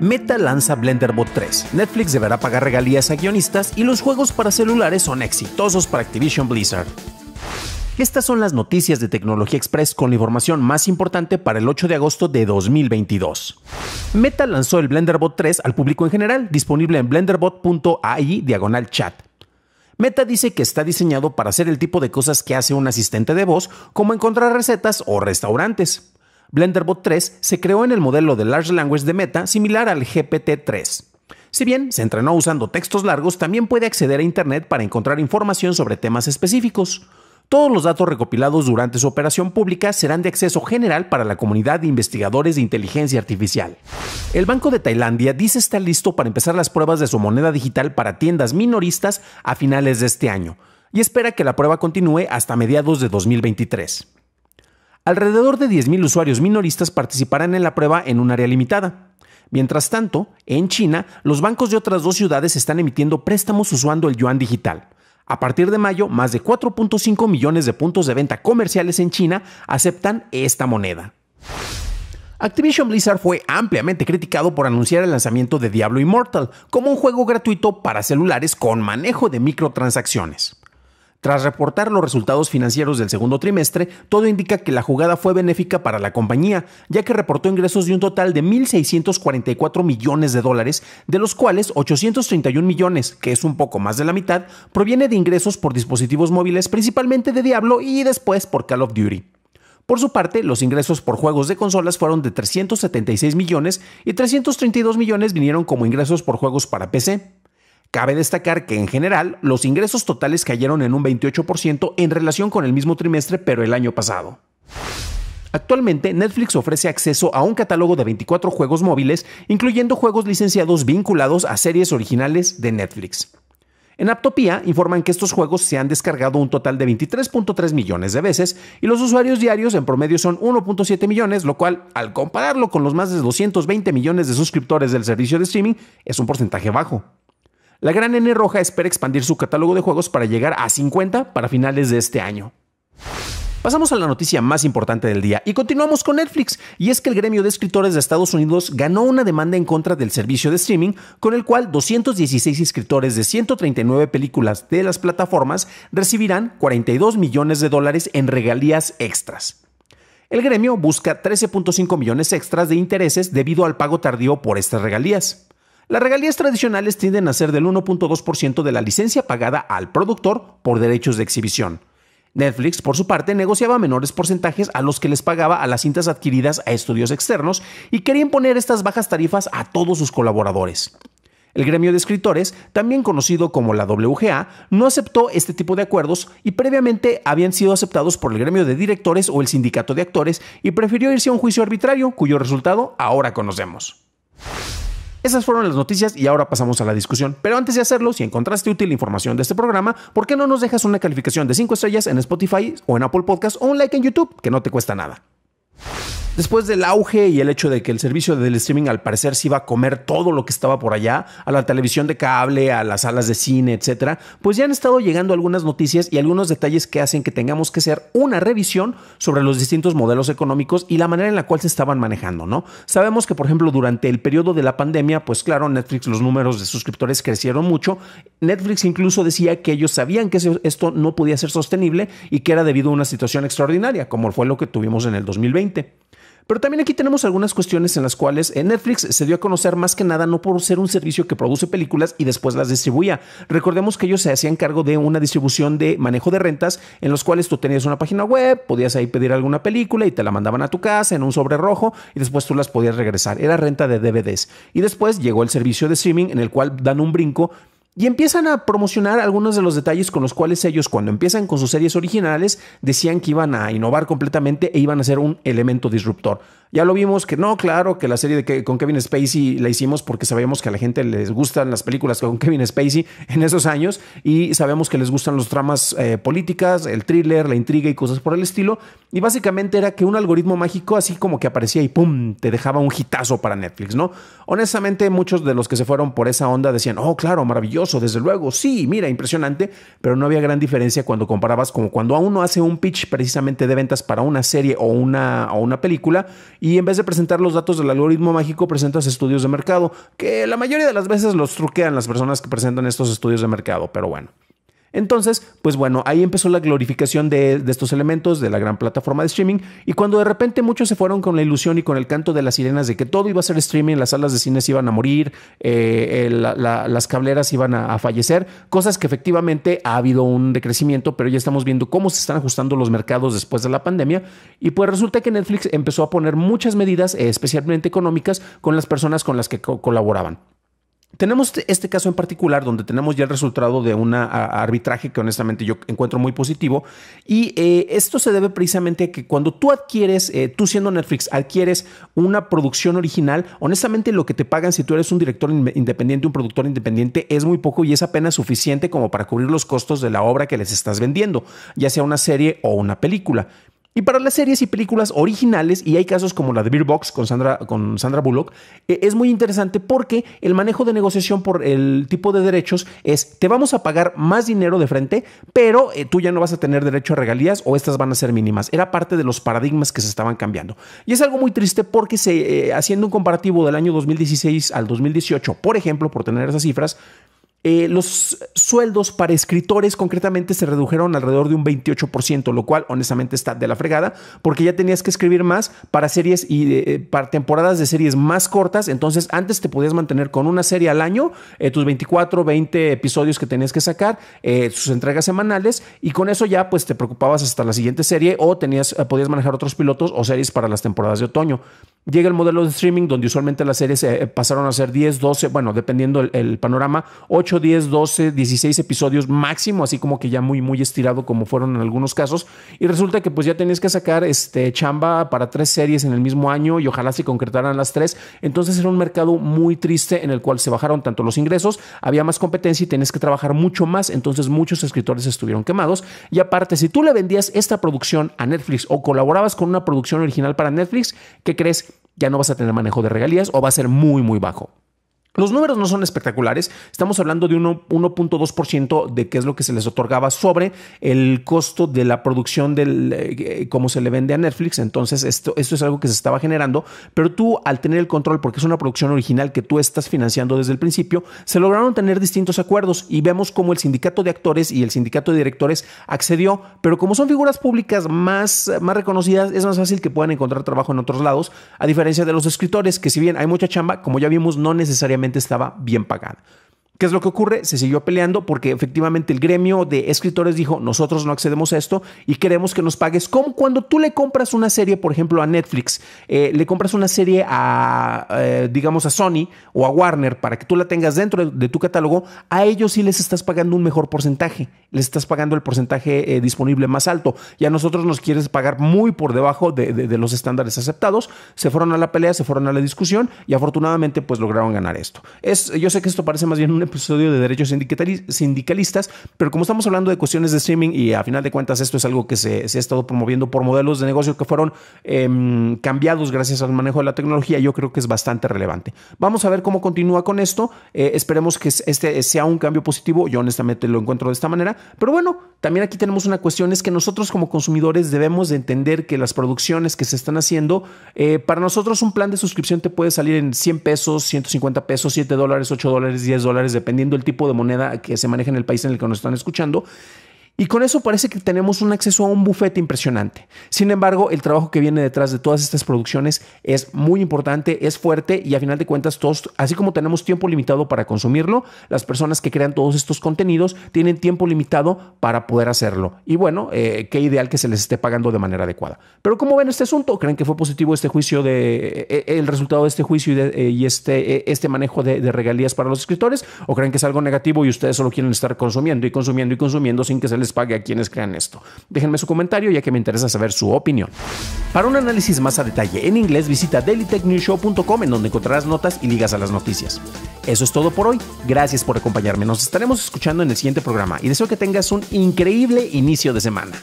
Meta lanza Blenderbot 3. Netflix deberá pagar regalías a guionistas y los juegos para celulares son exitosos para Activision Blizzard. Estas son las noticias de Tecnología Express con la información más importante para el 8 de agosto de 2022. Meta lanzó el Blenderbot 3 al público en general, disponible en blenderbot.ai diagonal chat. Meta dice que está diseñado para hacer el tipo de cosas que hace un asistente de voz, como encontrar recetas o restaurantes. BlenderBot 3 se creó en el modelo de Large Language de Meta similar al GPT-3. Si bien se entrenó usando textos largos, también puede acceder a Internet para encontrar información sobre temas específicos. Todos los datos recopilados durante su operación pública serán de acceso general para la comunidad de investigadores de inteligencia artificial. El Banco de Tailandia dice estar listo para empezar las pruebas de su moneda digital para tiendas minoristas a finales de este año, y espera que la prueba continúe hasta mediados de 2023. Alrededor de 10.000 usuarios minoristas participarán en la prueba en un área limitada. Mientras tanto, en China, los bancos de otras dos ciudades están emitiendo préstamos usando el yuan digital. A partir de mayo, más de 4.5 millones de puntos de venta comerciales en China aceptan esta moneda. Activision Blizzard fue ampliamente criticado por anunciar el lanzamiento de Diablo Immortal como un juego gratuito para celulares con manejo de microtransacciones. Tras reportar los resultados financieros del segundo trimestre, todo indica que la jugada fue benéfica para la compañía, ya que reportó ingresos de un total de 1.644 millones de dólares, de los cuales 831 millones, que es un poco más de la mitad, proviene de ingresos por dispositivos móviles principalmente de Diablo y después por Call of Duty. Por su parte, los ingresos por juegos de consolas fueron de 376 millones y 332 millones vinieron como ingresos por juegos para PC. Cabe destacar que en general los ingresos totales cayeron en un 28% en relación con el mismo trimestre pero el año pasado. Actualmente, Netflix ofrece acceso a un catálogo de 24 juegos móviles, incluyendo juegos licenciados vinculados a series originales de Netflix. En Aptopia informan que estos juegos se han descargado un total de 23.3 millones de veces y los usuarios diarios en promedio son 1.7 millones, lo cual, al compararlo con los más de 220 millones de suscriptores del servicio de streaming, es un porcentaje bajo. La gran N Roja espera expandir su catálogo de juegos para llegar a 50 para finales de este año. Pasamos a la noticia más importante del día y continuamos con Netflix, y es que el gremio de escritores de Estados Unidos ganó una demanda en contra del servicio de streaming, con el cual 216 escritores de 139 películas de las plataformas recibirán 42 millones de dólares en regalías extras. El gremio busca 13.5 millones extras de intereses debido al pago tardío por estas regalías. Las regalías tradicionales tienden a ser del 1.2% de la licencia pagada al productor por derechos de exhibición. Netflix, por su parte, negociaba menores porcentajes a los que les pagaba a las cintas adquiridas a estudios externos y quería imponer estas bajas tarifas a todos sus colaboradores. El gremio de escritores, también conocido como la WGA, no aceptó este tipo de acuerdos y previamente habían sido aceptados por el gremio de directores o el sindicato de actores y prefirió irse a un juicio arbitrario cuyo resultado ahora conocemos. Esas fueron las noticias y ahora pasamos a la discusión. Pero antes de hacerlo, si encontraste útil la información de este programa, ¿por qué no nos dejas una calificación de 5 estrellas en Spotify o en Apple Podcast o un like en YouTube, que no te cuesta nada? Después del auge y el hecho de que el servicio del streaming al parecer se iba a comer todo lo que estaba por allá, a la televisión de cable, a las salas de cine, etcétera, pues ya han estado llegando algunas noticias y algunos detalles que hacen que tengamos que hacer una revisión sobre los distintos modelos económicos y la manera en la cual se estaban manejando, ¿no? Sabemos que, por ejemplo, durante el periodo de la pandemia, pues claro, Netflix, los números de suscriptores crecieron mucho. Netflix incluso decía que ellos sabían que esto no podía ser sostenible y que era debido a una situación extraordinaria, como fue lo que tuvimos en el 2020. Pero también aquí tenemos algunas cuestiones en las cuales eh, Netflix se dio a conocer más que nada no por ser un servicio que produce películas y después las distribuía. Recordemos que ellos se hacían cargo de una distribución de manejo de rentas en los cuales tú tenías una página web, podías ahí pedir alguna película y te la mandaban a tu casa en un sobre rojo y después tú las podías regresar. Era renta de DVDs. Y después llegó el servicio de streaming en el cual dan un brinco y empiezan a promocionar algunos de los detalles con los cuales ellos cuando empiezan con sus series originales decían que iban a innovar completamente e iban a ser un elemento disruptor. Ya lo vimos que no, claro, que la serie de con Kevin Spacey la hicimos porque sabemos que a la gente les gustan las películas con Kevin Spacey en esos años y sabemos que les gustan los tramas eh, políticas, el thriller, la intriga y cosas por el estilo. Y básicamente era que un algoritmo mágico así como que aparecía y ¡pum! te dejaba un hitazo para Netflix, ¿no? Honestamente muchos de los que se fueron por esa onda decían, oh, claro, maravilloso desde luego, sí, mira, impresionante, pero no había gran diferencia cuando comparabas como cuando a uno hace un pitch precisamente de ventas para una serie o una, o una película y en vez de presentar los datos del algoritmo mágico presentas estudios de mercado, que la mayoría de las veces los truquean las personas que presentan estos estudios de mercado, pero bueno. Entonces, pues bueno, ahí empezó la glorificación de, estos elementos de la gran plataforma de streaming y cuando de repente muchos se fueron con la ilusión y con el canto de las sirenas de que todo iba a ser streaming, las salas de cines iban a morir, eh, las cableras iban a, fallecer, cosas que efectivamente ha habido un decrecimiento, pero ya estamos viendo cómo se están ajustando los mercados después de la pandemia y pues resulta que Netflix empezó a poner muchas medidas, especialmente económicas, con las personas con las que colaboraban tenemos este, este caso en particular donde tenemos ya el resultado de un arbitraje que honestamente yo encuentro muy positivo y eh, esto se debe precisamente a que cuando tú adquieres, eh, tú siendo Netflix, adquieres una producción original, honestamente lo que te pagan si tú eres un director independiente, un productor independiente, es muy poco y es apenas suficiente como para cubrir los costos de la obra que les estás vendiendo, ya sea una serie o una película. Y para las series y películas originales, y hay casos como la de Beer Box con Sandra, con Sandra Bullock, eh, es muy interesante porque el manejo de negociación por el tipo de derechos es, te vamos a pagar más dinero de frente, pero eh, tú ya no vas a tener derecho a regalías o estas van a ser mínimas. Era parte de los paradigmas que se estaban cambiando. Y es algo muy triste porque se, eh, haciendo un comparativo del año 2016 al 2018, por ejemplo, por tener esas cifras, eh, los sueldos para escritores concretamente se redujeron alrededor de un 28%, lo cual honestamente está de la fregada, porque ya tenías que escribir más para series y eh, eh, para temporadas de series más cortas, entonces antes te podías mantener con una serie al año, tus 24, 20 episodios que tenías que sacar, sus entregas semanales, y con eso ya pues te preocupabas hasta la siguiente serie o tenías, podías manejar otros pilotos o series para las temporadas de otoño llega el modelo de streaming donde usualmente las series eh, eh, pasaron a ser 10, 12, bueno, dependiendo el, panorama, 8, 10, 12, 16 episodios máximo, así como que ya muy, muy estirado como fueron en algunos casos. Y resulta que pues ya tenías que sacar este chamba para tres series en el mismo año y ojalá se concretaran las tres. Entonces era un mercado muy triste en el cual se bajaron tanto los ingresos, había más competencia y tenías que trabajar mucho más, entonces muchos escritores estuvieron quemados. Y aparte, si tú le vendías esta producción a Netflix o colaborabas con una producción original para Netflix, ¿qué crees? ya no vas a tener manejo de regalías o va a ser muy, muy bajo. Los números no son espectaculares, estamos hablando de 1.2% de qué es lo que se les otorgaba sobre el costo de la producción del eh, cómo se le vende a Netflix, entonces esto, esto es algo que se estaba generando, pero tú al tener el control, porque es una producción original que tú estás financiando desde el principio, se lograron tener distintos acuerdos y vemos cómo el sindicato de actores y el sindicato de directores accedió, pero como son figuras públicas más, más reconocidas, es más fácil que puedan encontrar trabajo en otros lados, a diferencia de los escritores, que si bien hay mucha chamba, como ya vimos, no necesariamente estaba bien pagada. ¿Qué es lo que ocurre? Se siguió peleando porque efectivamente el gremio de escritores dijo, nosotros no accedemos a esto y queremos que nos pagues como cuando tú le compras una serie, por ejemplo, a Netflix, eh, le compras una serie a, eh, digamos, a Sony o a Warner para que tú la tengas dentro de, tu catálogo, a ellos sí les estás pagando un mejor porcentaje, les estás pagando el porcentaje eh, disponible más alto y a nosotros nos quieres pagar muy por debajo de, los estándares aceptados. Se fueron a la pelea, se fueron a la discusión y afortunadamente pues lograron ganar esto. Es, yo sé que esto parece más bien un episodio de Derechos Sindicalistas, pero como estamos hablando de cuestiones de streaming y a final de cuentas esto es algo que se, ha estado promoviendo por modelos de negocio que fueron em, cambiados gracias al manejo de la tecnología, yo creo que es bastante relevante. Vamos a ver cómo continúa con esto. Eh, esperemos que este sea un cambio positivo. Yo honestamente lo encuentro de esta manera. Pero bueno, también aquí tenemos una cuestión, es que nosotros como consumidores debemos de entender que las producciones que se están haciendo, eh, para nosotros un plan de suscripción te puede salir en 100 pesos, 150 pesos, 7 dólares, 8 dólares, 10 dólares dependiendo del tipo de moneda que se maneja en el país en el que nos están escuchando. Y con eso parece que tenemos un acceso a un bufete impresionante. Sin embargo, el trabajo que viene detrás de todas estas producciones es muy importante, es fuerte y a final de cuentas todos, así como tenemos tiempo limitado para consumirlo, las personas que crean todos estos contenidos tienen tiempo limitado para poder hacerlo. Y bueno, eh, qué ideal que se les esté pagando de manera adecuada. Pero ¿cómo ven este asunto? ¿Creen que fue positivo este juicio de eh, eh, el resultado de este juicio y, este, este manejo de, de regalías para los escritores? ¿O creen que es algo negativo y ustedes solo quieren estar consumiendo y consumiendo y consumiendo sin que se les pague a quienes crean esto. Déjenme su comentario ya que me interesa saber su opinión. Para un análisis más a detalle en inglés visita dailytechnewshow.com en donde encontrarás notas y ligas a las noticias. Eso es todo por hoy. Gracias por acompañarme. Nos estaremos escuchando en el siguiente programa y deseo que tengas un increíble inicio de semana.